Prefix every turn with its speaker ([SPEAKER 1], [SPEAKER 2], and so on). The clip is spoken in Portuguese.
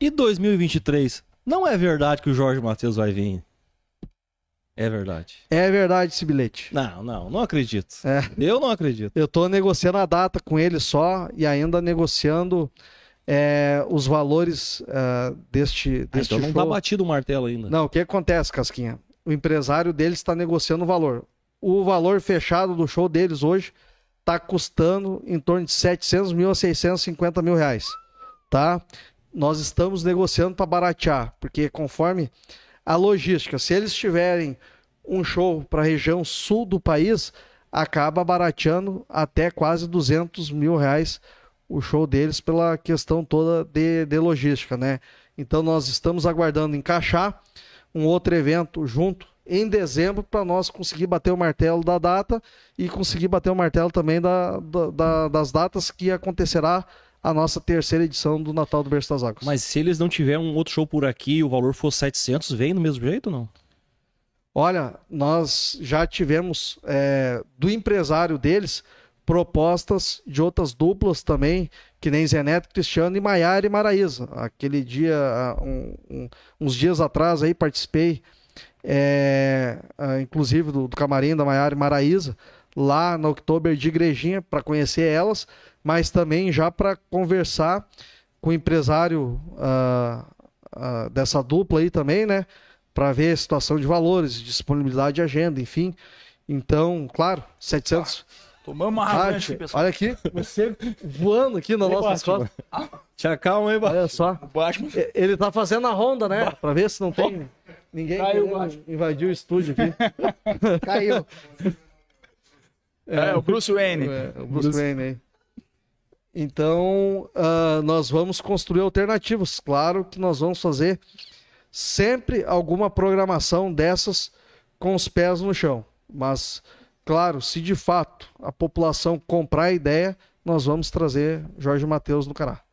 [SPEAKER 1] E 2023? Não é verdade que o Jorge Matheus vai vir. É verdade. É verdade esse bilhete. Não, não, não acredito. É. Eu não acredito. Eu tô negociando a data com ele só e ainda negociando é, os valores uh, é, deste, deste ah, então show. não tá batido o martelo ainda. Não, o que acontece, Casquinha? O empresário deles está negociando o valor. O valor fechado do show deles hoje está custando em torno de 700 mil a 650 mil reais, tá? nós estamos negociando para baratear, porque conforme a logística, se eles tiverem um show para a região sul do país, acaba barateando até quase 200 mil reais o show deles pela questão toda de, de logística, né? Então nós estamos aguardando encaixar um outro evento junto em dezembro para nós conseguir bater o martelo da data e conseguir bater o martelo também da, da, da, das datas que acontecerá a nossa terceira edição do Natal do Berço das Águas. Mas se eles não tiverem um outro show por aqui e o valor for 700, vem do mesmo jeito ou não? Olha, nós já tivemos é, do empresário deles propostas de outras duplas também, que nem Zeneto, Cristiano e Maiara e Maraísa. Aquele dia, ah, um, um, uns dias atrás aí participei, é, ah, inclusive do, do camarim da Maiara e Maraísa, lá na Oktober de Igrejinha para conhecer elas, mas também já para conversar com o empresário uh, uh, dessa dupla aí também, né? Para ver a situação de valores, disponibilidade de agenda, enfim. Então, claro, 700. Ah, tá. tomamos uma rajante, pessoal. Olha aqui, você voando aqui na nossa escola. Ah. Tinha calma, hein, baixo? Olha só. Batman. Ele tá fazendo a ronda, né? Para ver se não tem ninguém Caiu, invadiu o estúdio aqui. Caiu. É, o Bruce Wayne. É, o Bruce, Bruce... Wayne é, Então, uh, nós vamos construir alternativas. Claro que nós vamos fazer sempre alguma programação dessas com os pés no chão. Mas, claro, se de fato a população comprar a ideia, nós vamos trazer Jorge Matheus no canal.